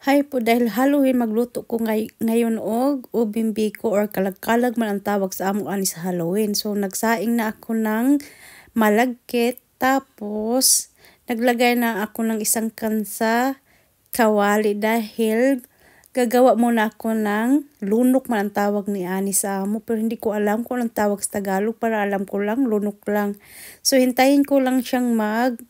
Hay po dahil Halloween magluto ko ngay ngayon og ubing ko or kalagkalag man ang tawag sa among ani sa Halloween. So nagsaing na ako ng malagkit tapos naglagay na ako ng isang kansa kawali dahil gagawa muna ako ng lunok man ang tawag ni ani sa amo pero hindi ko alam kung anong tawag sa Tagalog para alam ko lang lunok lang. So hintayin ko lang siyang mag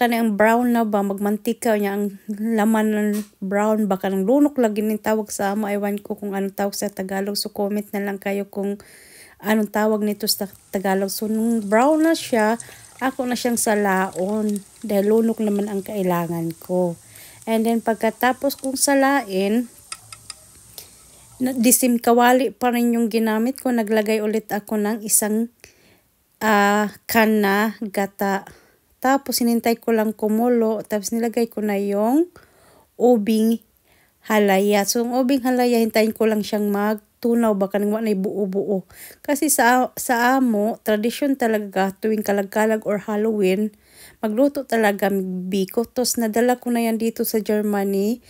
kanang brown na ba magmantika niya ang laman ng brown baka kanang lunok lagi ning tawag sa amo aywan ko kung anong tawag sa Tagalog so comment na lang kayo kung anong tawag nito sa Tagalog so nung brown na siya ako na siyang salaon dahil lunok naman ang kailangan ko and then pagkatapos kong salain disim kawali pa rin yung ginamit ko naglagay ulit ako ng isang uh, ah, kana gata tapos, hinintay ko lang kumulo. Tapos, nilagay ko na yung ubing halaya. So, yung ubing halaya, hintayin ko lang siyang magtunaw. Baka nang wala buo-buo. Kasi sa, sa amo, tradisyon talaga tuwing kalagkalag or Halloween, magluto talaga biko. Tapos, nadala ko na yan dito sa Germany.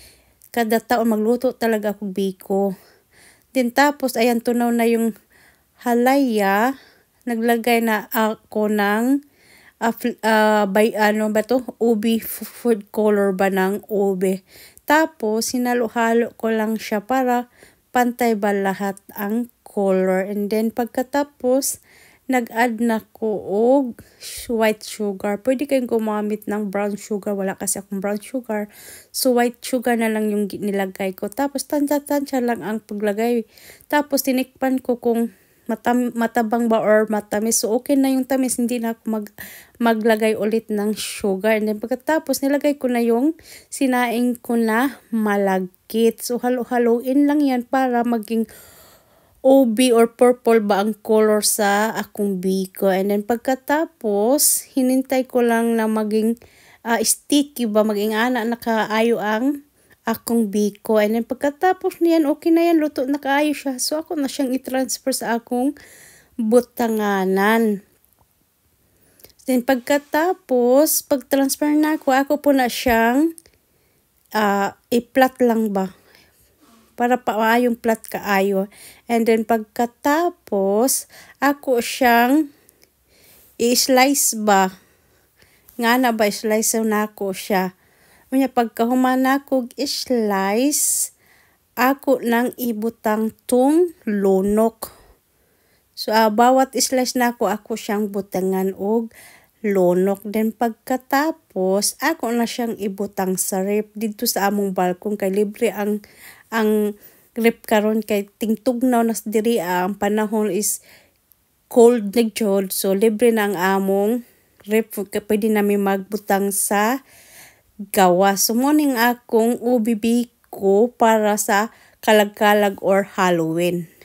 Kada taon, magluto talaga ako biko. Then, tapos, ayan, tunaw na yung halaya. Naglagay na ako ng uh, by ano ba to? Ubi food color ba ng ube. Tapos, sinalo-halo ko lang siya para pantay ba lahat ang color. And then, pagkatapos, nag-add na ko og white sugar. Pwede kayong gumamit ng brown sugar. Wala kasi akong brown sugar. So, white sugar na lang yung nilagay ko. Tapos, tansya-tansya lang ang paglagay. Tapos, tinikpan ko kung matam, matabang ba or matamis. So, okay na yung tamis. Hindi na ako mag, maglagay ulit ng sugar. And then, pagkatapos, nilagay ko na yung sinaing ko na malagkit. So, halo-haloin lang yan para maging OB or purple ba ang color sa akong biko. And then, pagkatapos, hinintay ko lang na maging uh, sticky ba, maging ana, nakaayo ang akong biko. And then pagkatapos niyan, okay na yan, luto na kaayo siya. So ako na siyang i-transfer sa akong butanganan. Then pagkatapos, pag-transfer na ako, ako po na siyang uh, ah, i-plot lang ba para paayong plat kaayo. And then pagkatapos, ako siyang i-slice ba. Nga na ba, slice na ako siya. Unya pagkahumana kog slice ako nang ibutang tong lunok. So uh, bawat slice nako na ako siyang butangan og lunok den pagkatapos ako na siyang ibutang sa rep dito sa among balkon kay libre ang ang rep karon kay tingtugnaw nas diri ah, ang panahon is cold na jod so libre na ang among rep pwede nami magbutang sa gawa. Sumuning akong ubibi ko para sa kalagkalag or Halloween.